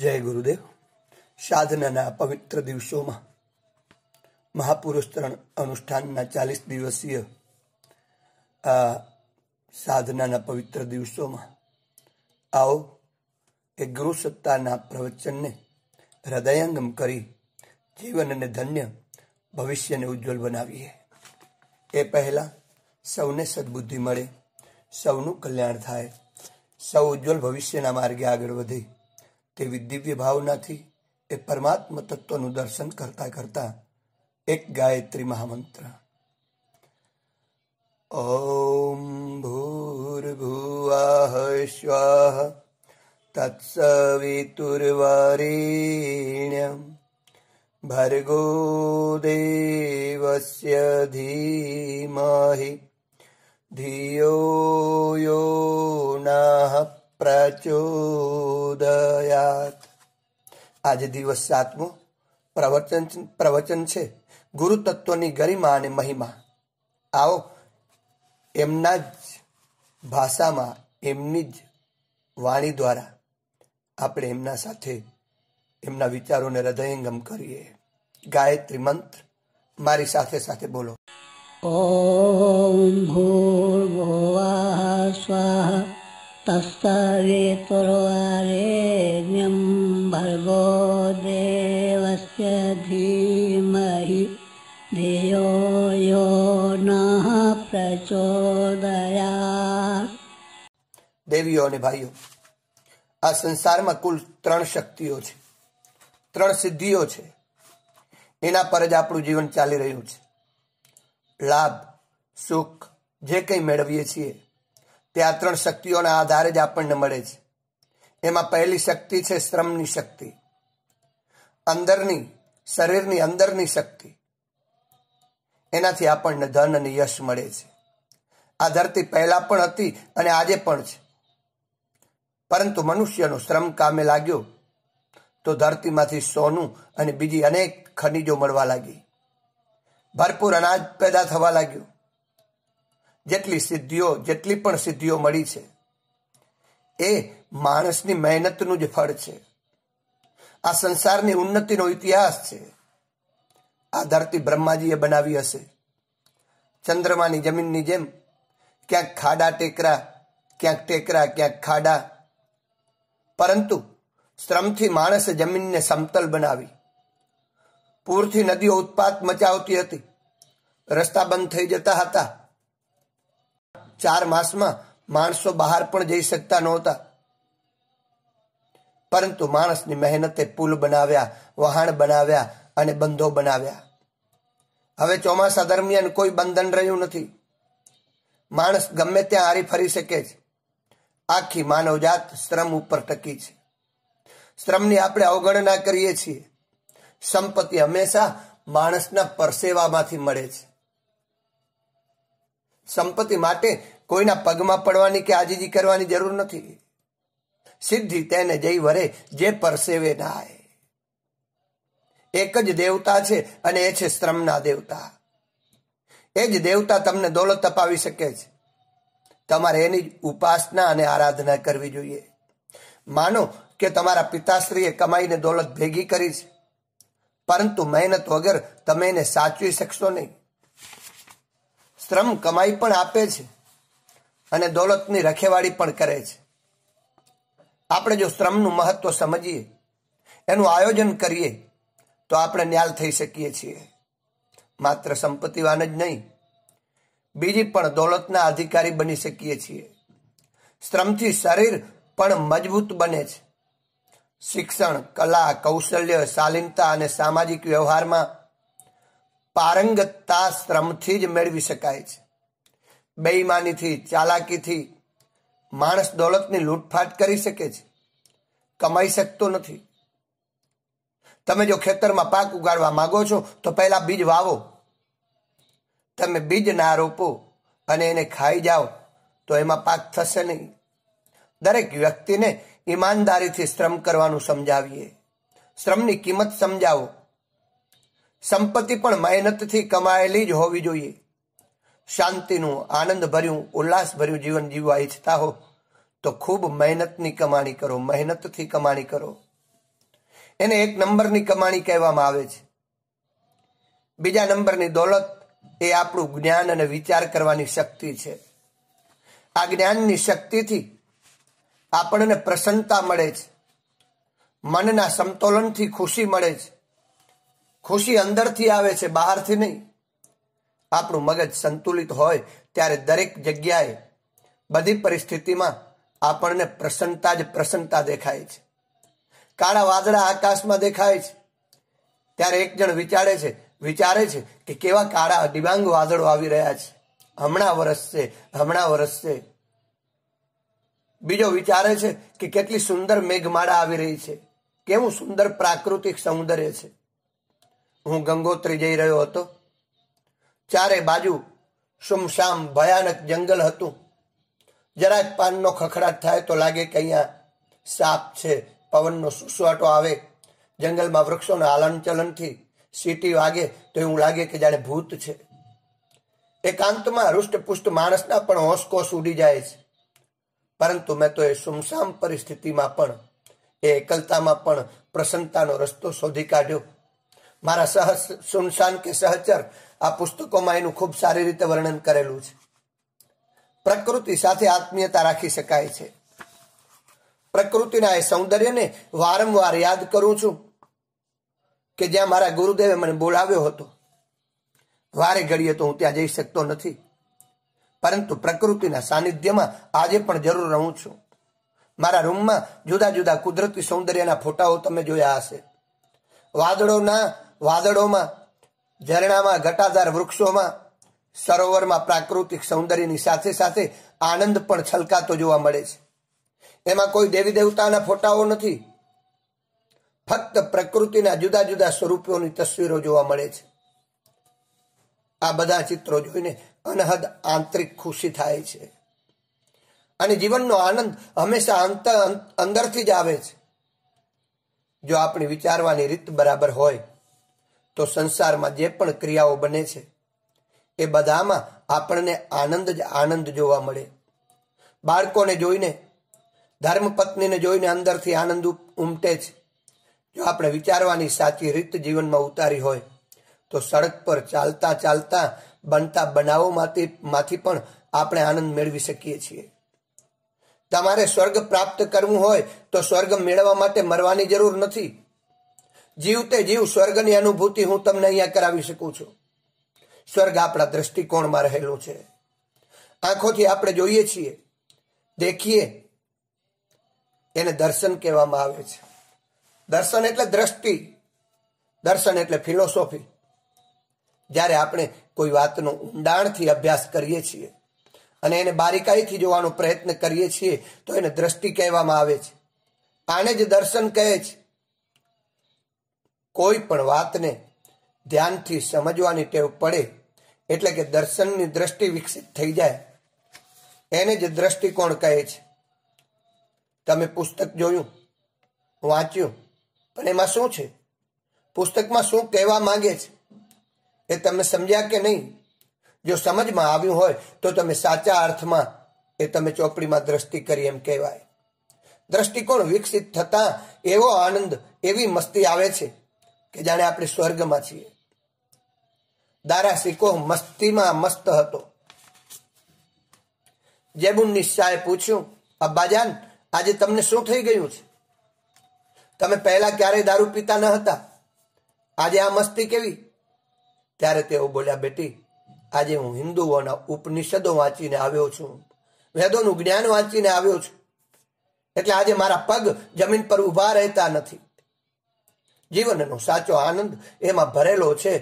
જય ગુરુદેવ સાધનાના પવિત્ર દિવસોમાં મહાપુરુષ ત્રણ અનુષ્ઠાનના ચાલીસ દિવસીય આ સાધનાના પવિત્ર દિવસોમાં આવો એ ગુરુ સત્તાના પ્રવચનને હૃદયંગમ કરી જીવનને ધન્ય ભવિષ્યને ઉજ્જવલ બનાવીએ એ પહેલાં સૌને સદબુદ્ધિ મળે સૌનું કલ્યાણ થાય સૌ ઉજ્જવલ ભવિષ્યના માર્ગે આગળ વધી दिव्य भावना थी ए परमात्म तत्व न दर्शन करता करता एक गायत्री महामंत्र ओम भूर्भुआ स्व तत्सवितुर्वरीण भर्गो देवस्य धीमहि धियो यो नः प्रचोद આજે દિવસ સાતમો પ્રવચન પ્રવચન છે ગુરુ તત્વની ગરિમા અને મહિમા આવો એમના જ ભાષામાં એમની જ વાણી દ્વારા આપણે એમના સાથે એમના વિચારોને હૃદયંગમ કરીએ ગાયત્રી મંત્ર મારી સાથે સાથે બોલો ઓમ ભૂર્ભુવા સ્વાહા तस्सवितुर्वरेण्यं भर्गो દેવસ્ય धीमहि धियो यो नः પ્રચોદયા દેવીઓ અને ભાઈઓ આ સંસારમાં કુલ ત્રણ શક્તિઓ છે ત્રણ સિદ્ધિઓ છે એના પર જ આપણું જીવન ચાલી રહ્યું છે લાભ સુખ જે કંઈ મેળવીએ છીએ તે આ ત્રણ શક્તિઓના આધારે જ આપણને મળે છે એમાં પહેલી શક્તિ છે શ્રમની શક્તિ અંદરની શરીરની અંદરની શક્તિ એનાથી આપણને ધન અને યશ મળે છે આ ધરતી પહેલાં પણ હતી અને આજે પણ છે પરંતુ મનુષ્યનો શ્રમ કામે લાગ્યો તો ધરતીમાંથી સોનું અને બીજી અનેક ખનિજો મળવા લાગી ભરપૂર અનાજ પેદા થવા લાગ્યું જેટલી સિદ્ધિઓ જેટલી પણ સિદ્ધિઓ મળી છે એ માણસની મહેનતનું જ ફળ છે આ સંસારની ઉન્નતિનો ઇતિહાસ છે આ ધરતી બ્રહ્માજીએ બનાવી હશે ચંદ્રમાની જમીનની જેમ ક્યાંક ખાડા ટેકરા ક્યાંક ટેકરા ક્યાંક ખાડા પરંતુ શ્રમથી માણસે જમીનને સમતલ બનાવી પૂરથી નદીઓ ઉત્પાત મચાવતી હતી રસ્તા બંધ થઈ જતા હતા ચાર માસમાં માણસો બહાર પણ જઈ શકતા નહોતા પરંતુ માણસની મહેનતે પુલ બનાવ્યા વહાણ બનાવ્યા અને બંધો બનાવ્યા હવે ચોમાસા દરમિયાન કોઈ બંધન રહ્યું નથી માણસ ગમે ત્યાં હારી ફરી શકે છે આખી માનવજાત શ્રમ ઉપર ટકી છે શ્રમની આપણે અવગણના કરીએ છીએ સંપત્તિ હંમેશા માણસના પરસેવામાંથી મળે છે સંપત્તિ માટે કોઈના પગમાં પડવાની કે આજીજી કરવાની જરૂર નથી સિદ્ધિ તેને જઈ વરે જે પરસેવે નાય એક જ દેવતા છે અને એ છે શ્રમના દેવતા એ જ દેવતા તમને દોલત અપાવી શકે છે તમારે એની ઉપાસના અને આરાધના કરવી જોઈએ માનો કે તમારા પિતાશ્રીએ કમાઈને દોલત ભેગી કરી છે પરંતુ મહેનત વગર તમે એને સાચવી શકશો નહીં શ્રમ કમાઈ પણ આપે છે અને દોલતની રખેવાળી પણ કરે છે આપણે જો શ્રમનું મહત્વ સમજીએ એનું આયોજન કરીએ તો આપણે ન્યાલ થઈ શકીએ છીએ માત્ર સંપત્તિવાન જ નહીં બીજી પણ દોલતના અધિકારી બની શકીએ છીએ શ્રમથી શરીર પણ મજબૂત બને છે શિક્ષણ કલા કૌશલ્ય શાલીનતા અને સામાજિક વ્યવહારમાં પારંગતતા શ્રમથી જ મેળવી શકાય છે બેઈમાનીથી ચાલાકીથી માણસ દોલતની લૂંટફાટ કરી શકે છે કમાઈ શકતો નથી તમે જો ખેતરમાં પાક ઉગાડવા માંગો છો તો પહેલા બીજ વાવો તમે બીજ ના રોપો અને એને ખાઈ જાઓ તો એમાં પાક થશે નહીં દરેક વ્યક્તિને ઈમાનદારીથી શ્રમ કરવાનું સમજાવીએ શ્રમની કિંમત સમજાવો સંપત્તિ પણ મહેનતથી કમાયેલી જ હોવી જોઈએ શાંતિનું આનંદ ભર્યું ઉલ્લાસ ભર્યું જીવન જીવવા ઈચ્છતા હો તો ખૂબ મહેનતની કમાણી કરો મહેનતથી કમાણી કરો એને એક નંબરની કમાણી કહેવામાં આવે છે બીજા નંબરની દોલત એ આપણું જ્ઞાન અને વિચાર કરવાની શક્તિ છે આ જ્ઞાનની શક્તિથી આપણને પ્રસન્નતા મળે છે મનના સમતોલનથી ખુશી મળે છે ખુશી અંદરથી આવે છે બહારથી નહીં આપણું મગજ સંતુલિત હોય ત્યારે દરેક જગ્યાએ બધી પરિસ્થિતિમાં આપણને પ્રસન્નતા જ પ્રસન્નતા દેખાય છે કાળા વાદળા આકાશમાં દેખાય છે ત્યારે એક જણ વિચારે છે વિચારે છે કે કેવા કાળા દિવાંગ વાદળો આવી રહ્યા છે હમણાં વરસશે હમણાં વરસશે બીજો વિચારે છે કે કેટલી સુંદર મેઘમાળા આવી રહી છે કેવું સુંદર પ્રાકૃતિક સૌંદર્ય છે હું ગંગોત્રી જઈ રહ્યો હતો ચારે બાજુ સુમસામ ભયાનક જંગલ હતું જરાક પાનનો ખખડાટ થાય તો લાગે કે અહીંયા સાપ છે પવનનો સુસવાટો આવે જંગલમાં વૃક્ષોના હલનચલનથી સીટી વાગે તો એવું લાગે કે જાણે ભૂત છે એકાંતમાં હૃષ્ટપુષ્ટ માણસના પણ હોંશકોશ ઉડી જાય છે પરંતુ મેં તો એ સુમસામ પરિસ્થિતિમાં પણ એ એકલતામાં પણ પ્રસન્નતાનો રસ્તો શોધી કાઢ્યો મારા સહ સુનસાન કે સહચર આ પુસ્તકોમાં એનું ખૂબ સારી રીતે વર્ણન કરેલું છે પ્રકૃતિ સાથે આત્મીયતા રાખી શકાય છે પ્રકૃતિના એ સૌંદર્યને વારંવાર યાદ કરું છું કે જ્યાં મારા ગુરુદેવે મને બોલાવ્યો હતો વારે ઘડીએ તો હું ત્યાં જઈ શકતો નથી પરંતુ પ્રકૃતિના સાનિધ્યમાં આજે પણ જરૂર રહું છું મારા રૂમમાં જુદા જુદા કુદરતી સૌંદર્યના ફોટાઓ તમે જોયા હશે વાદળોના વાદળોમાં ઝરણામાં ઘટાદાર વૃક્ષોમાં સરોવરમાં પ્રાકૃતિક સૌંદર્યની સાથે સાથે આનંદ પણ છલકાતો જોવા મળે છે એમાં કોઈ દેવી દેવતાના ફોટાઓ નથી ફક્ત પ્રકૃતિના જુદા જુદા સ્વરૂપોની તસવીરો જોવા મળે છે આ બધા ચિત્રો જોઈને અનહદ આંતરિક ખુશી થાય છે અને જીવનનો આનંદ હંમેશા અંત અંદરથી જ આવે છે જો આપણી વિચારવાની રીત બરાબર હોય તો સંસારમાં જે પણ ક્રિયાઓ બને છે એ બધામાં આપણને આનંદ જ આનંદ જોવા મળે બાળકોને જોઈને ધર્મપત્નીને જોઈને અંદરથી આનંદ ઉમટે છે જો આપણે વિચારવાની સાચી રીત જીવનમાં ઉતારી હોય તો સડક પર ચાલતા ચાલતા બનતા બનાવોમાંથી માંથી પણ આપણે આનંદ મેળવી શકીએ છીએ તમારે સ્વર્ગ પ્રાપ્ત કરવું હોય તો સ્વર્ગ મેળવવા માટે મરવાની જરૂર નથી જીવતે જીવ સ્વર્ગની અનુભૂતિ હું તમને અહીંયા કરાવી શકું છું સ્વર્ગ આપણા દ્રષ્ટિકોણમાં રહેલું છે આંખોથી આપણે જોઈએ છીએ દેખીએ એને દર્શન કહેવામાં આવે છે દર્શન એટલે દ્રષ્ટિ દર્શન એટલે ફિલોસોફી જ્યારે આપણે કોઈ વાતનો ઊંડાણથી અભ્યાસ કરીએ છીએ અને એને બારીકાઈથી જોવાનો પ્રયત્ન કરીએ છીએ તો એને દ્રષ્ટિ કહેવામાં આવે છે આને જ દર્શન કહે છે કોઈ પણ વાતને ધ્યાનથી સમજવાની ટેવ પડે એટલે કે દર્શનની દ્રષ્ટિ વિકસિત થઈ જાય એને જ દ્રષ્ટિકોણ કહે છે તમે પુસ્તક જોયું વાંચ્યું પણ એમાં શું છે પુસ્તકમાં શું કહેવા માંગે છે એ તમે સમજ્યા કે નહીં જો સમજમાં આવ્યું હોય તો તમે સાચા અર્થમાં એ તમે ચોપડીમાં દ્રષ્ટિ કરી એમ કહેવાય દ્રષ્ટિકોણ વિકસિત થતાં એવો આનંદ એવી મસ્તી આવે છે કે જાણે આપણે સ્વર્ગમાં છીએ દારા સિકોહ મસ્તીમાં મસ્ત હતો જેબુન નિશાએ પૂછ્યું અબ્બાજાન આજે તમને શું થઈ ગયું છે તમે પહેલા ક્યારેય દારૂ પીતા ન હતા આજે આ મસ્તી કેવી ત્યારે તેઓ બોલ્યા બેટી આજે હું હિન્દુઓના ઉપનિષદો વાંચીને આવ્યો છું વેદોનું જ્ઞાન વાંચીને આવ્યો છું એટલે આજે મારા પગ જમીન પર ઊભા રહેતા નથી જીવનનો સાચો આનંદ એમાં ભરેલો છે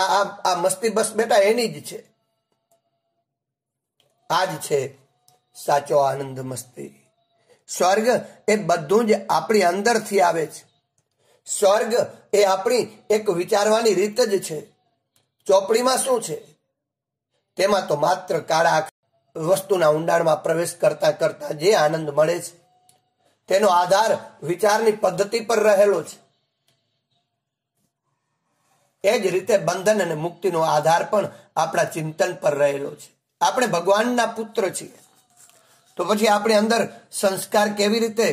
આ આ આ મસ્તી બસ બેટા એની જ છે આ જ છે સાચો આનંદ મસ્તી સ્વર્ગ એ બધું જ આપણી અંદરથી આવે છે સ્વર્ગ એ આપણી એક વિચારવાની રીત જ છે ચોપડીમાં શું છે તેમાં તો માત્ર કાળા વસ્તુના ઊંડાણમાં પ્રવેશ કરતા કરતા જે આનંદ મળે છે તેનો આધાર વિચારની પદ્ધતિ પર રહેલો છે એ જ રીતે બંધન અને મુક્તિનો આધાર પણ આપણા ચિંતન પર રહેલો છે આપણે ભગવાનના પુત્ર છીએ તો પછી આપણી અંદર સંસ્કાર કેવી રીતે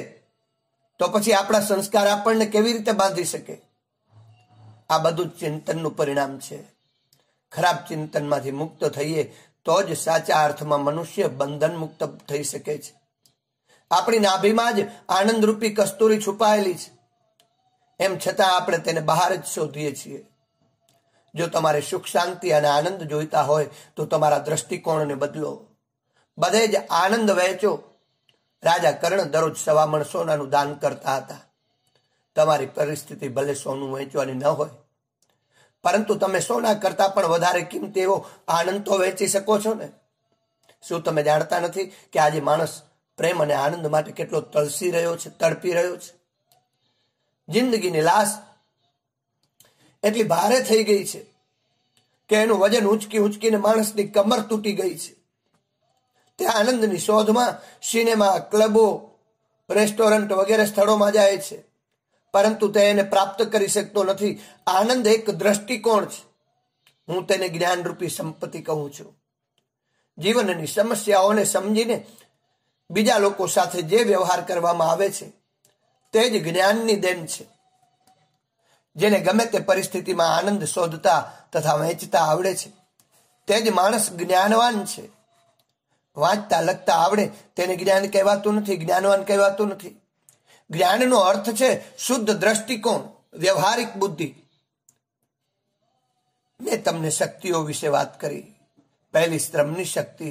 તો પછી આપણા સંસ્કાર આપણને કેવી રીતે બાંધી શકે આ બધું ચિંતનનું પરિણામ છે ખરાબ ચિંતનમાંથી મુક્ત થઈએ તો જ સાચા અર્થમાં મનુષ્ય બંધન મુક્ત થઈ શકે છે આપણી નાભીમાં જ આનંદરૂપી કસ્તુરી છુપાયેલી છે એમ છતાં આપણે તેને બહાર જ શોધીએ છીએ જો તમારે સુખ શાંતિ અને આનંદ જોઈતા હોય તો તમારા દ્રષ્ટિકોણને બદલો બધે જ આનંદ વહેંચો રાજા કર્ણ દરરોજ સવામણ સોનાનું દાન કરતા હતા તમારી પરિસ્થિતિ ભલે સોનું વહેંચવાની ન હોય પરંતુ તમે સોના કરતાં પણ વધારે કિંમતી એવો આનંદ તો વહેંચી શકો છો ને શું તમે જાણતા નથી કે આજે માણસ પ્રેમ અને આનંદ માટે કેટલો તળસી રહ્યો છે તડપી રહ્યો છે જિંદગીની લાશ એટલી ભારે થઈ ગઈ છે કે એનું વજન ઉંચકી ઉંચકીને માણસની કમર તૂટી ગઈ છે તે આનંદની શોધમાં સિનેમા ક્લબો રેસ્ટોરન્ટ વગેરે સ્થળોમાં જાય છે પરંતુ તે એને પ્રાપ્ત કરી શકતો નથી આનંદ એક દ્રષ્ટિકોણ છે હું તેને જ્ઞાનરૂપી સંપત્તિ કહું છું જીવનની સમસ્યાઓને સમજીને બીજા લોકો સાથે જે વ્યવહાર કરવામાં આવે છે તે જ જ્ઞાનની દેન છે જેને ગમે તે પરિસ્થિતિમાં આનંદ શોધતા તથા વહેંચતા આવડે છે તે જ માણસ જ્ઞાનવાન છે વાંચતા લખતા આવડે તેને જ્ઞાન કહેવાતું નથી જ્ઞાનવાન કહેવાતું નથી જ્ઞાનનો અર્થ છે શુદ્ધ દ્રષ્ટિકોણ વ્યવહારિક બુદ્ધિ મેં તમને શક્તિઓ વિશે વાત કરી પહેલી શ્રમની શક્તિ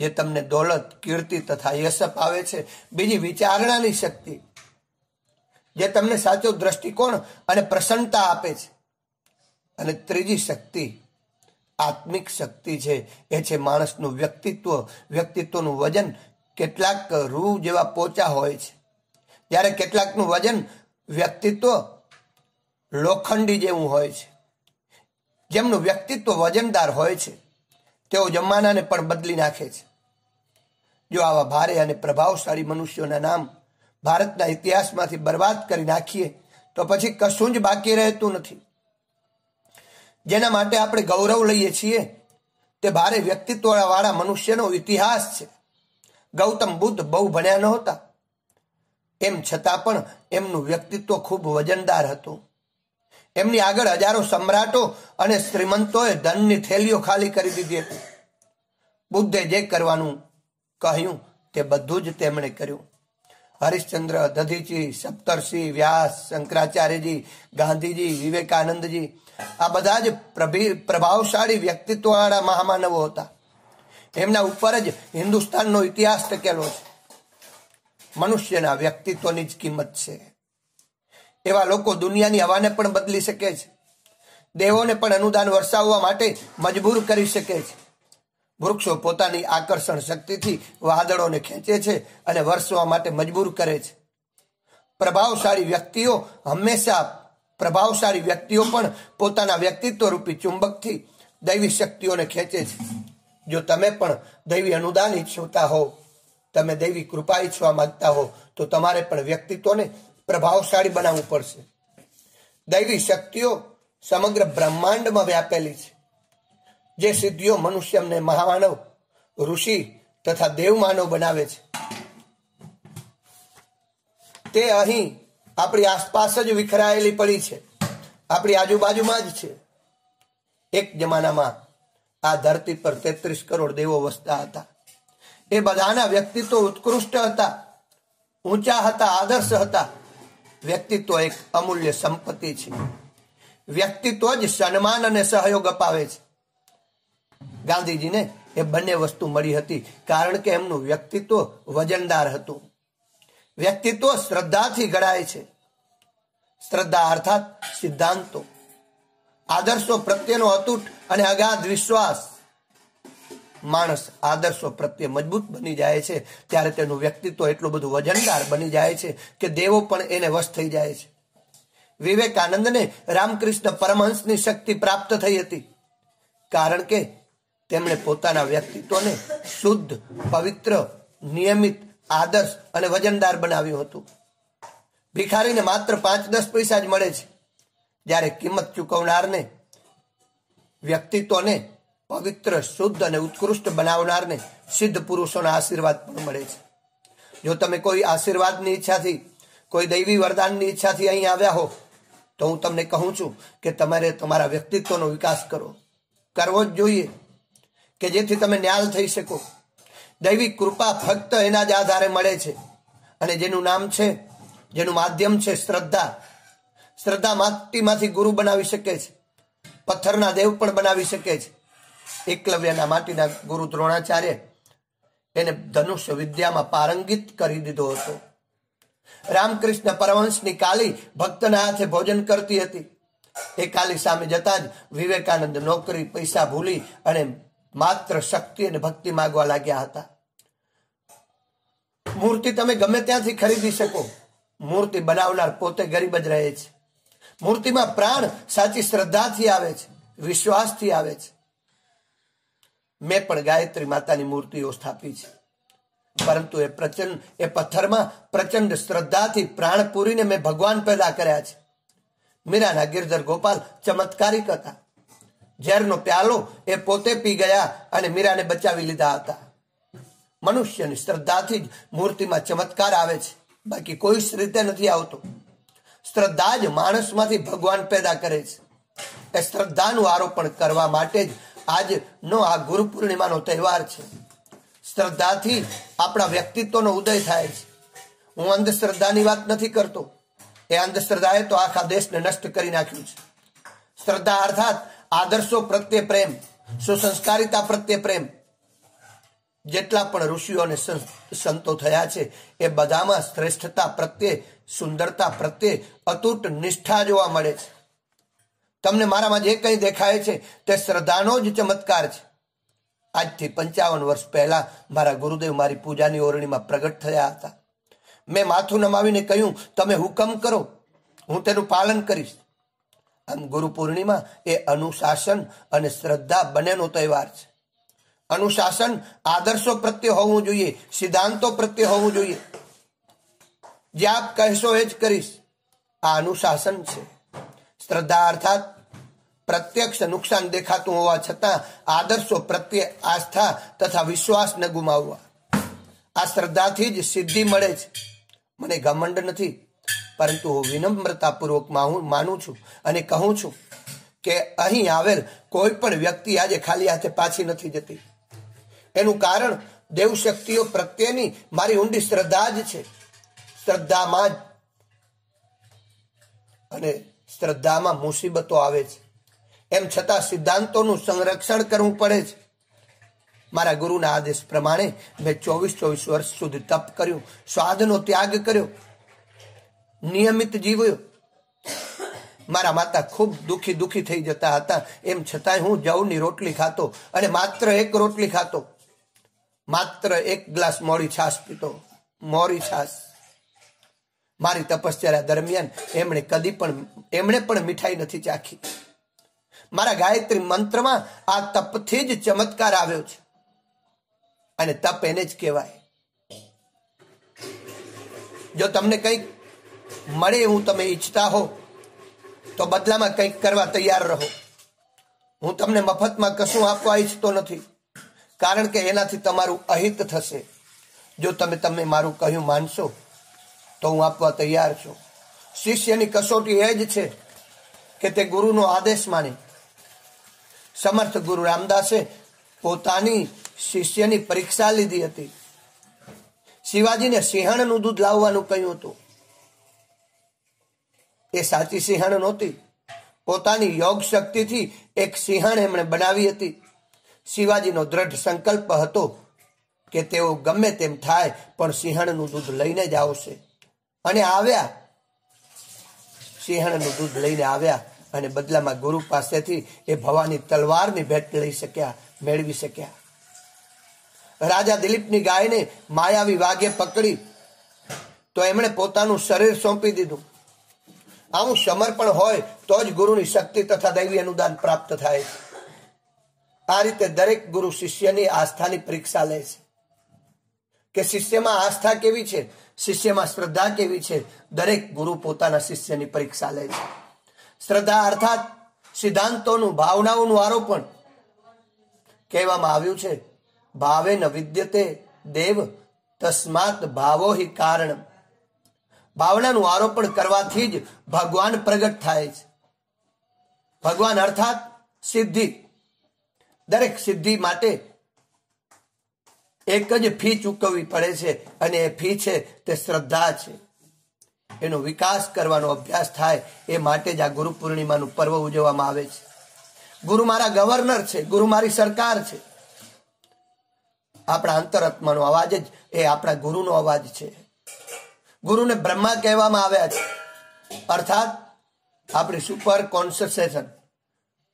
જે તમને દોલત કીર્તિ તથા યશ અપાવે છે બીજી વિચારણાની શક્તિ જે તમને સાચો દ્રષ્ટિકોણ અને પ્રસન્નતા આપે છે અને ત્રીજી શક્તિ આત્મિક શક્તિ છે એ છે માણસનું વ્યક્તિત્વ વ્યક્તિત્વનું વજન કેટલાક રૂહ જેવા પોચા હોય છે ત્યારે કેટલાકનું વજન વ્યક્તિત્વ લોખંડી જેવું હોય છે જેમનું વ્યક્તિત્વ વજનદાર હોય છે તેઓ જમાનાને પણ બદલી નાખે છે જો આવા ભારે અને પ્રભાવશાળી મનુષ્યોના નામ ભારતના ઇતિહાસમાંથી બરબાદ કરી નાખીએ તો પછી કશું જ બાકી રહેતું નથી જેના માટે આપણે ગૌરવ લઈએ છીએ તે ભારે વ્યક્તિત્વવાળા મનુષ્યનો ઇતિહાસ છે ગૌતમ બુદ્ધ બહુ ભણ્યા નહોતા એમ છતાં પણ એમનું વ્યક્તિત્વ ખૂબ વજનદાર હતું એમની આગળ હજારો સમ્રાટો અને શ્રીમંતોએ ધનની થેલીઓ ખાલી કરી દીધી હતી બુદ્ધે જે કરવાનું કહ્યું તે બધું જ તેમણે કર્યું હરિશ્ચંદ્ર દધીચી સપ્તર્ષિ વ્યાસ શંકરાચાર્યજી ગાંધીજી વિવેકાનંદજી આ બધા જ પ્રભાવશાળી વ્યક્તિત્વવાળા મહામાનવો હતા એમના ઉપર જ હિન્દુસ્તાનનો ઇતિહાસ ટકેલો છે મનુષ્યના વ્યક્તિત્વની જ કિંમત છે એવા લોકો દુનિયાની હવાને પણ બદલી શકે છે દેવોને પણ અનુદાન વરસાવવા માટે મજબૂર કરી શકે છે વૃક્ષો પોતાની આકર્ષણ શક્તિથી વાદળોને ખેંચે છે અને વરસવા માટે મજબૂર કરે છે પ્રભાવશાળી વ્યક્તિઓ હંમેશા પ્રભાવશાળી વ્યક્તિઓ પણ પોતાના વ્યક્તિત્વ રૂપી ચુંબકથી દૈવી શક્તિઓને ખેંચે છે જો તમે પણ દૈવી અનુદાન ઈચ્છતા હો તમે દૈવી કૃપા ઈચ્છવા માંગતા હો તો તમારે પણ વ્યક્તિત્વને પ્રભાવશાળી બનાવવું પડશે દૈવી શક્તિઓ સમગ્ર બ્રહ્માંડમાં વ્યાપેલી છે જે સિદ્ધિઓ મનુષ્યમને મહામાનવ ઋષિ તથા દેવમાનવ બનાવે છે તે અહીં આપણી આસપાસ જ વિખરાયેલી પડી છે આપણી આજુબાજુમાં જ છે એક જમાનામાં આ ધરતી પર તેત્રીસ કરોડ દેવો વસતા હતા એ બધાના વ્યક્તિત્વ ઉત્કૃષ્ટ હતા ઊંચા હતા આદર્શ હતા વ્યક્તિત્વ એક અમૂલ્ય સંપત્તિ છે વ્યક્તિત્વ જ સન્માન અને સહયોગ અપાવે છે ગાંધીજીને એ બંને વસ્તુ મળી હતી કારણ કે એમનું વ્યક્તિત્વ વજનદાર હતું વ્યક્તિત્વ શ્રદ્ધાથી ઘડાય છે શ્રદ્ધા અર્થાત સિદ્ધાંતો આદર્શો પ્રત્યેનો અતૂટ અને અગાધ વિશ્વાસ માણસ આદર્શો પ્રત્યે મજબૂત બની જાય છે ત્યારે તેનું વ્યક્તિત્વ એટલું બધું વજનદાર બની જાય છે કે દેવો પણ એને વશ થઈ જાય છે વિવેકાનંદને રામકૃષ્ણ પરમહંસની શક્તિ પ્રાપ્ત થઈ હતી કારણ કે તેમણે પોતાના વ્યક્તિત્વને શુદ્ધ પવિત્ર નિયમિત આદર્શ અને વજનદાર બનાવ્યું હતું ભિખારીને માત્ર પાંચ દસ પૈસા જ મળે છે જ્યારે કિંમત ચૂકવનારને વ્યક્તિત્વને પવિત્ર શુદ્ધ અને ઉત્કૃષ્ટ બનાવનારને સિદ્ધ પુરુષોના આશીર્વાદ પણ મળે છે જો તમે કોઈ આશીર્વાદની ઈચ્છાથી કોઈ દૈવી વરદાનની ઈચ્છાથી અહીં આવ્યા હો તો હું તમને કહું છું કે તમારે તમારા વ્યક્તિત્વનો વિકાસ કરો કરવો જ જોઈએ કે જેથી તમે ન્યાલ થઈ શકો દૈવી કૃપા ફક્ત એના જ આધારે મળે છે અને જેનું નામ છે જેનું માધ્યમ છે શ્રદ્ધા શ્રદ્ધા માટીમાંથી ગુરુ બનાવી શકે છે પથ્થરના દેવ પણ બનાવી શકે છે એકલવ્યના માટીના ગુરુ દ્રોણાચાર્ય એને ધનુષ્ય વિદ્યામાં પારંગિત કરી દીધો હતો રામકૃષ્ણ પરમહંસની કાલી ભક્તના હાથે ભોજન કરતી હતી એ કાલી સામે જતા જ વિવેકાનંદ નોકરી પૈસા ભૂલી અને માત્ર શક્તિ અને ભક્તિ માગવા લાગ્યા હતા મૂર્તિ તમે ગમે ત્યાંથી ખરીદી શકો મૂર્તિ બનાવનાર પોતે ગરીબ જ રહે છે મૂર્તિમાં પ્રાણ સાચી શ્રદ્ધાથી આવે છે વિશ્વાસથી આવે છે મેં પણ ગાયત્રી માતાની મૂર્તિઓ સ્થાપી છે પરંતુ એ પ્રચંડ એ પથ્થરમાં પ્રચંડ શ્રદ્ધાથી પ્રાણ પૂરીને મેં ભગવાન પેદા કર્યા છે મીરાના ગિરધર ગોપાલ ચમત્કારિક હતા ઝેરનો પ્યાલો એ પોતે પી ગયા અને મીરાને બચાવી લીધા હતા મનુષ્યની શ્રદ્ધાથી જ મૂર્તિમાં ચમત્કાર આવે છે બાકી કોઈ રીતે નથી આવતો શ્રદ્ધા જ માણસમાંથી ભગવાન પેદા કરે છે એ શ્રદ્ધાનું આરોપણ કરવા માટે જ આજનો આ ગુરુ પૂર્ણિમાનો તહેવાર છે શ્રદ્ધાથી આપણા વ્યક્તિત્વનો ઉદય થાય છે હું અંધશ્રદ્ધાની વાત નથી કરતો એ અંધશ્રદ્ધાએ તો આખા દેશને નષ્ટ કરી નાખ્યું છે શ્રદ્ધા અર્થાત આદર્શો પ્રત્યે પ્રેમ સુસંસ્કારિતા પ્રત્યે પ્રેમ જેટલા પણ ઋષિઓ અને સંતો થયા છે એ બધામાં શ્રેષ્ઠતા પ્રત્યે સુંદરતા પ્રત્યે અતૂટ નિષ્ઠા જોવા મળે છે તમને મારામાં જે કંઈ દેખાય છે તે શ્રદ્ધાનો જ ચમત્કાર છે આજથી પંચાવન વર્ષ પહેલા મારા ગુરુદેવ મારી પૂજાની ઓરણીમાં પ્રગટ થયા હતા મેં માથું નમાવીને કહ્યું તમે હુકમ કરો હું તેનું પાલન કરીશ આમ ગુરુ પૂર્ણિમા એ અનુશાસન અને શ્રદ્ધા બંનેનો તહેવાર છે અનુશાસન આદર્શો પ્રત્યે હોવું જોઈએ સિદ્ધાંતો પ્રત્યે હોવું જોઈએ જે આપ કહેશો એ જ કરીશ આ અનુશાસન છે શ્રદ્ધા અર્થાત પ્રત્યક્ષ નુકસાન દેખાતું હોવા છતાં આદર્શો પ્રત્યે આસ્થા તથા વિશ્વાસ ન ગુમાવવા આ શ્રદ્ધાથી જ સિદ્ધિ મળે છે મને ઘમંડ નથી પરંતુ હું વિનમ્રતાપૂર્વક માનું છું અને કહું છું કે અહીં આવેલ કોઈ પણ વ્યક્તિ આજે ખાલી હાથે પાછી નથી જતી એનું કારણ દેવશક્તિઓ પ્રત્યેની મારી ઊંડી શ્રદ્ધા જ છે શ્રદ્ધામાં જ અને શ્રદ્ધામાં મુસીબતો આવે છે એમ છતાં સિદ્ધાંતોનું સંરક્ષણ કરવું પડે છે મારા ગુરુના આદેશ પ્રમાણે મેં ચોવીસ ચોવીસ વર્ષ સુધી તપ કર્યું સ્વાદનો ત્યાગ કર્યો નિયમિત જીવ્યો મારા માતા ખૂબ દુઃખી દુઃખી થઈ જતા હતા એમ છતાંય હું જવની રોટલી ખાતો અને માત્ર એક રોટલી ખાતો માત્ર એક ગ્લાસ મોડી છાશ પીતો મોરી છાશ મારી તપસ્યા દરમિયાન એમણે કદી પણ એમણે પણ મીઠાઈ નથી ચાખી મારા ગાયત્રી મંત્રમાં આ તપથી જ ચમત્કાર આવ્યો છે અને તપ એને જ કહેવાય જો તમને કંઈક મળે એવું તમે ઈચ્છતા હો તો બદલામાં કંઈક કરવા તૈયાર રહો હું તમને મફતમાં કશું આપવા ઈચ્છતો નથી કારણ કે એનાથી તમારું અહિત થશે જો તમે તમે મારું કહ્યું માનશો તો હું આપવા તૈયાર છું શિષ્યની કસોટી એ જ છે કે તે ગુરુનો આદેશ માને સમર્થ ગુરુ રામદાસે પોતાની શિષ્યની પરીક્ષા લીધી હતી શિવાજીને સિંહણનું દૂધ લાવવાનું કહ્યું હતું એ સાચી સિંહણ નહોતી પોતાની યોગ શક્તિથી એક સિંહણ એમણે બનાવી હતી શિવાજીનો દ્રઢ સંકલ્પ હતો કે તેઓ ગમે તેમ થાય પણ સિંહણનું દૂધ લઈને જ આવશે અને આવ્યા સિંહણનું દૂધ લઈને આવ્યા અને બદલામાં ગુરુ પાસેથી એ ભવાની તલવારની ભેટ લઈ શક્યા મેળવી શક્યા રાજા દિલીપની ગાયને માયાવી વાઘે પકડી તો એમણે પોતાનું શરીર સોંપી દીધું આવું સમર્પણ હોય તો જ ગુરુની શક્તિ તથા દૈવી અનુદાન પ્રાપ્ત થાય આ રીતે દરેક ગુરુ શિષ્યની આસ્થાની પરીક્ષા લે છે કે શિષ્યમાં આસ્થા કેવી છે શિષ્યમાં શ્રદ્ધા કેવી છે દરેક ગુરુ પોતાના શિષ્યની પરીક્ષા લે છે શ્રદ્ધા અર્થાત સિદ્ધાંતોનું ભાવનાઓનું આરોપણ કહેવામાં આવ્યું છે ભાવે ન વિદ્યતે દેવ તસ્માત ભાવો હિ કારણમ ભાવનાનું આરોપણ કરવાથી જ ભગવાન પ્રગટ થાય છે ભગવાન અર્થાત સિદ્ધિ દરેક સિદ્ધિ માટે એક જ ફી ચૂકવવી પડે છે અને એ ફી છે તે શ્રદ્ધા છે એનો વિકાસ કરવાનો અભ્યાસ થાય એ માટે જ આ ગુરુ પૂર્ણિમાનું પર્વ ઉજવવામાં આવે છે ગુરુ મારા ગવર્નર છે ગુરુ મારી સરકાર છે આપણા અંતરાત્માનો અવાજ જ એ આપણા ગુરુનો અવાજ છે ગુરુને બ્રહ્મા કહેવામાં આવ્યા છે અર્થાત આપણી સુપર કોન્શિયસેશન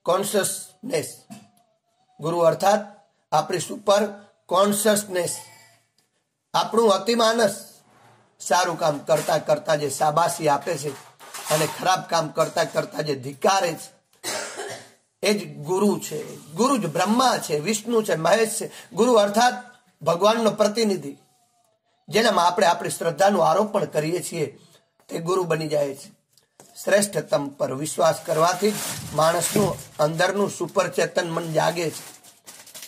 કોન્શિયસનેસ ગુરુ અર્થાત આપણી સુપર કોન્શિયસનેસ આપણું અતિમાનસ સારું કામ કરતા કરતા જે સાબાસી આપે છે અને ખરાબ કામ કરતા કરતા જે ધિકારે છે એ જ ગુરુ છે ગુરુ જ બ્રહ્મા છે વિષ્ણુ છે મહેશ છે ગુરુ અર્થાત ભગવાનનો પ્રતિનિધિ જેનામાં આપણે આપણી શ્રદ્ધાનું આરોપણ કરીએ છીએ તે ગુરુ બની જાય છે શ્રેષ્ઠતમ પર વિશ્વાસ કરવાથી માણસનું અંદરનું સુપરચેતન મન જાગે છે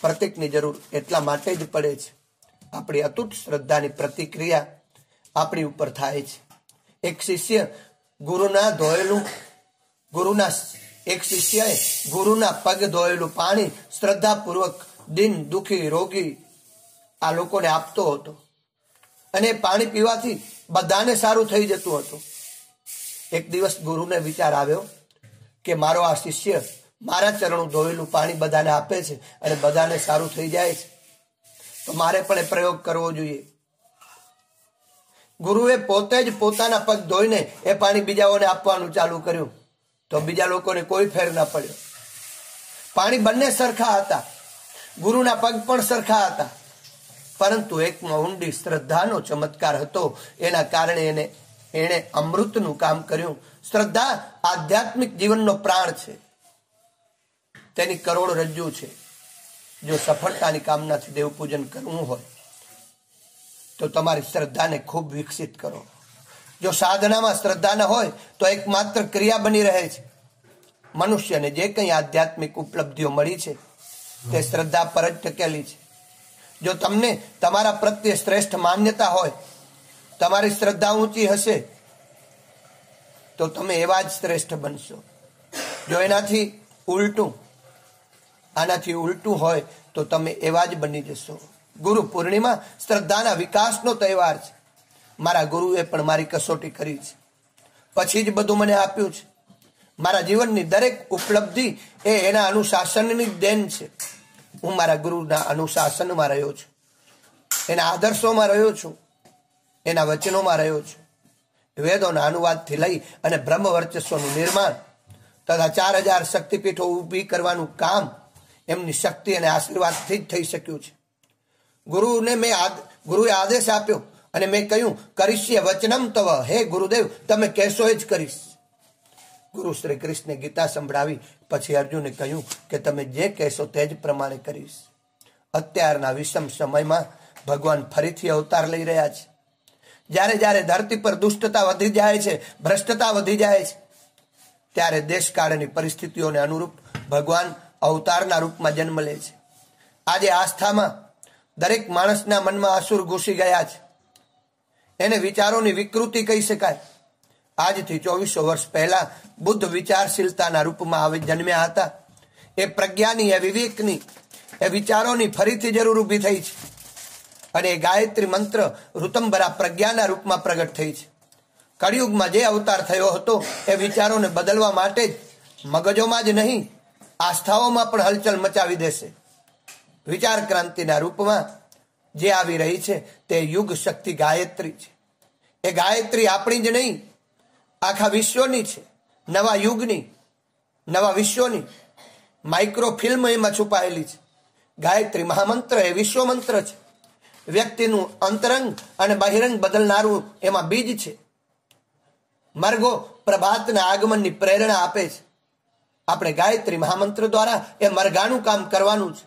પ્રતિકની જરૂર એટલા માટે જ પડે છે આપણી અતૂટ શ્રદ્ધાની પ્રતિક્રિયા આપણી ઉપર થાય છે એક શિષ્ય ગુરુના ધોયેલું ગુરુના એક શિષ્યએ ગુરુના પગ ધોયેલું પાણી શ્રદ્ધાપૂર્વક દિન દુખી રોગી આ લોકોને આપતો હતો અને પાણી પીવાથી બધાને સારું થઈ જતું હતું એક દિવસ ગુરુને વિચાર આવ્યો કે મારો આ શિષ્ય મારા ચરણું ધોયેલું પાણી બધાને આપે છે અને બધાને સારું થઈ જાય છે તો મારે પણ એ પ્રયોગ કરવો જોઈએ ગુરુએ પોતે જ પોતાના પગ ધોઈને એ પાણી બીજાઓને આપવાનું ચાલુ કર્યું તો બીજા લોકોને કોઈ ફેર ના પડ્યો પાણી બંને સરખા હતા ગુરુના પગ પણ સરખા હતા પરંતુ એકમાં ઊંડી શ્રદ્ધાનો ચમત્કાર હતો એના કારણે એને એણે અમૃતનું કામ કર્યું શ્રદ્ધા આધ્યાત્મિક જીવનનો પ્રાણ છે તેની કરોડ રજ્જુ છે જો સફળતાની કામનાથી દેવપૂજન કરવું હોય તો તમારી શ્રદ્ધાને ખૂબ વિકસિત કરો જો સાધનામાં શ્રદ્ધા ન હોય તો એક માત્ર ક્રિયા બની રહે છે મનુષ્યને જે કંઈ આધ્યાત્મિક ઉપલબ્ધિઓ મળી છે તે શ્રદ્ધા પર જ ટકેલી છે જો તમને તમારા પ્રત્યે શ્રેષ્ઠ માન્યતા હોય તમારી શ્રદ્ધા ઊંચી હશે તો તમે એવા જ શ્રેષ્ઠ બનશો જો એનાથી ઉલટું આનાથી ઉલટું હોય તો તમે એવા જ બની જશો ગુરુ પૂર્ણિમા શ્રદ્ધાના વિકાસનો તહેવાર છે મારા ગુરુએ પણ મારી કસોટી કરી છે પછી જ બધું મને આપ્યું છે મારા જીવનની દરેક ઉપલબ્ધિ એ એના અનુશાસનની દેન છે હું મારા ગુરુના અનુશાસનમાં રહ્યો છું એના આદર્શોમાં રહ્યો છું એના વચનોમાં રહ્યો છું વેદોના અનુવાદથી લઈ અને બ્રહ્મ વર્ચસ્વનું નિર્માણ તથા ચાર હજાર શક્તિપીઠો ઊભી કરવાનું કામ એમની શક્તિ અને આશીર્વાદથી જ થઈ શક્યું છે ગુરુને મેં ગુરુએ આદેશ આપ્યો અને મેં કહ્યું કરીશ વચનમ તવ હે ગુરુદેવ તમે કહેશો એ જ કરીશ ગુરુ શ્રી કૃષ્ણે ગીતા સંભળાવી પછી અર્જુને કહ્યું કે તમે જે કહેશો તે જ પ્રમાણે કરીશ અત્યારના વિષમ સમયમાં ભગવાન ફરીથી અવતાર લઈ રહ્યા છે જ્યારે જ્યારે ધરતી પર દુષ્ટતા વધી જાય છે ભ્રષ્ટતા વધી જાય છે ત્યારે દેશકાળની પરિસ્થિતિઓને અનુરૂપ ભગવાન અવતારના રૂપમાં જન્મ લે છે આજે આસ્થામાં દરેક માણસના મનમાં અસુર ઘૂસી ગયા છે એને વિચારોની વિકૃતિ કહી શકાય આજથી ચોવીસો વર્ષ પહેલા બુદ્ધ વિચારશીલતાના રૂપમાં આવી જન્મ્યા હતા એ પ્રજ્ઞાની એ વિવેકની એ વિચારોની ફરીથી જરૂર ઊભી થઈ છે અને એ ગાયત્રી મંત્ર ઋતંબરા પ્રજ્ઞાના રૂપમાં પ્રગટ થઈ છે કળિયુગમાં જે અવતાર થયો હતો એ વિચારોને બદલવા માટે જ મગજોમાં જ નહીં આસ્થાઓમાં પણ હલચલ મચાવી દેશે વિચાર ક્રાંતિના રૂપમાં જે આવી રહી છે તે યુગ શક્તિ ગાયત્રી છે એ ગાયત્રી આપણી જ નહીં આખા વિશ્વની છે નવા યુગની નવા વિશ્વની માઇક્રો ફિલ્મ એમાં છુપાયેલી છે ગાયત્રી મહામંત્ર એ વિશ્વમંત્ર છે વ્યક્તિનું અંતરંગ અને બહિરંગ બદલનારું એમાં બીજ છે માર્ગો પ્રભાતના આગમનની પ્રેરણા આપે છે આપણે ગાયત્રી મહામંત્ર દ્વારા એ મરઘાનું કામ કરવાનું છે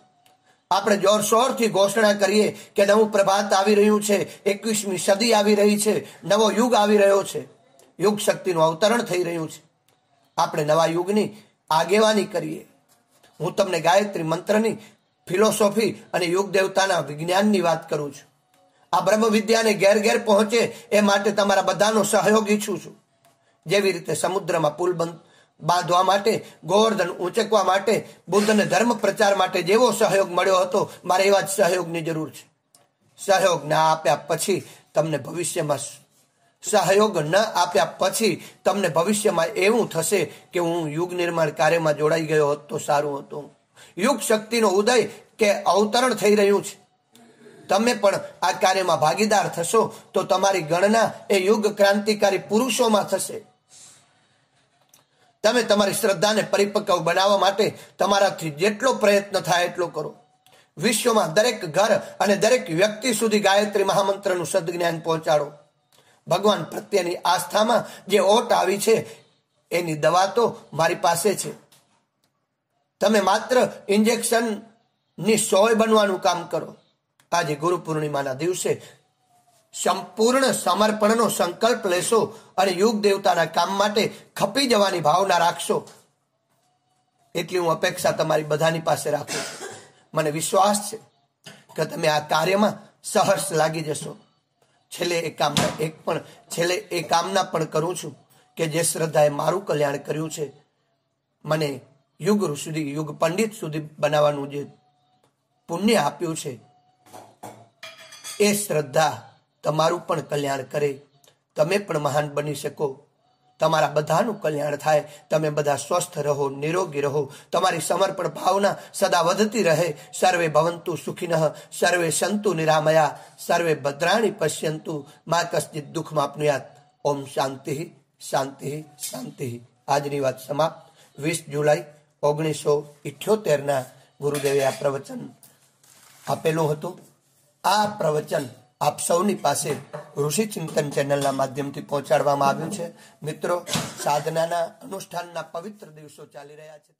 આપણે જોરશોરથી ઘોષણા કરીએ કે નવું પ્રભાત આવી રહ્યું છે એકવીસમી સદી આવી રહી છે નવો યુગ આવી રહ્યો છે યુગ શક્તિનું અવતરણ થઈ રહ્યું છે આપણે નવા યુગની આગેવાની કરીએ હું તમને ગાયત્રી મંત્રની ફિલોસોફી અને યુગ દેવતાના વિજ્ઞાનની વાત કરું છું આ બ્રહ્મ વિદ્યાને ઘેર ઘેર પહોંચે એ માટે તમારા બધાનો સહયોગ ઈચ્છું છું જેવી રીતે સમુદ્રમાં પુલ બંધ બાંધવા માટે ગોવર્ધન ઉંચકવા માટે બુદ્ધને ધર્મ પ્રચાર માટે જેવો સહયોગ મળ્યો હતો મારે એવા જ સહયોગની જરૂર છે સહયોગ ના આપ્યા પછી તમને ભવિષ્યમાં સહયોગ ન આપ્યા પછી તમને ભવિષ્યમાં એવું થશે કે હું યુગ નિર્માણ કાર્યમાં જોડાઈ ગયો હોત તો સારું હતું યુગ શક્તિનો ઉદય કે અવતરણ થઈ રહ્યું છે તમે પણ આ કાર્યમાં ભાગીદાર થશો તો તમારી ગણના એ યુગ ક્રાંતિકારી પુરુષોમાં થશે તમે તમારી શ્રદ્ધાને પરિપક્વ બનાવવા માટે તમારાથી જેટલો પ્રયત્ન થાય એટલો કરો વિશ્વમાં દરેક ઘર અને દરેક વ્યક્તિ સુધી ગાયત્રી મહામંત્રનું સદજ્ઞાન પહોંચાડો ભગવાન પ્રત્યેની આસ્થામાં જે ઓટ આવી છે એની દવા તો મારી પાસે છે તમે માત્ર ઇન્જેક્શનની સોય બનવાનું કામ કરો આજે ગુરુ પૂર્ણિમાના દિવસે સંપૂર્ણ સમર્પણનો સંકલ્પ લેશો અને યુગ દેવતાના કામ માટે ખપી જવાની ભાવના રાખશો એટલી હું અપેક્ષા તમારી બધાની પાસે રાખું મને વિશ્વાસ છે કે તમે આ કાર્યમાં સહર્ષ લાગી જશો છેલ્લે એ કામના એક પણ છેલ્લે એ કામના પણ કરું છું કે જે શ્રદ્ધાએ મારું કલ્યાણ કર્યું છે મને યુગ સુધી યુગ પંડિત સુધી બનાવવાનું જે પુણ્ય આપ્યું છે એ શ્રદ્ધા તમારું પણ કલ્યાણ કરે તમે પણ મહાન બની શકો તમારા બધાનું કલ્યાણ થાય તમે બધા સ્વસ્થ રહો નિરોગી રહો તમારી સમર્પણ ભાવના સદા વધતી રહે સર્વે ભવંતુ સુખિનઃ સર્વે સંતુ નિરામયા સર્વે ભદ્રાણી પશ્યંતુ મા કશ્ચિત દુઃખમાપનુયાત ઓમ શાંતિ શાંતિ શાંતિ આજની વાત સમાપ્ત વીસ જુલાઈ ઓગણીસો ઇઠ્યોતેરના ગુરુદેવે આ પ્રવચન આપેલું હતું આ પ્રવચન આપ સૌની પાસે ઋષિ ચિંતન ચેનલના માધ્યમથી પહોંચાડવામાં આવ્યું છે મિત્રો સાધનાના અનુષ્ઠાનના પવિત્ર દિવસો ચાલી રહ્યા છે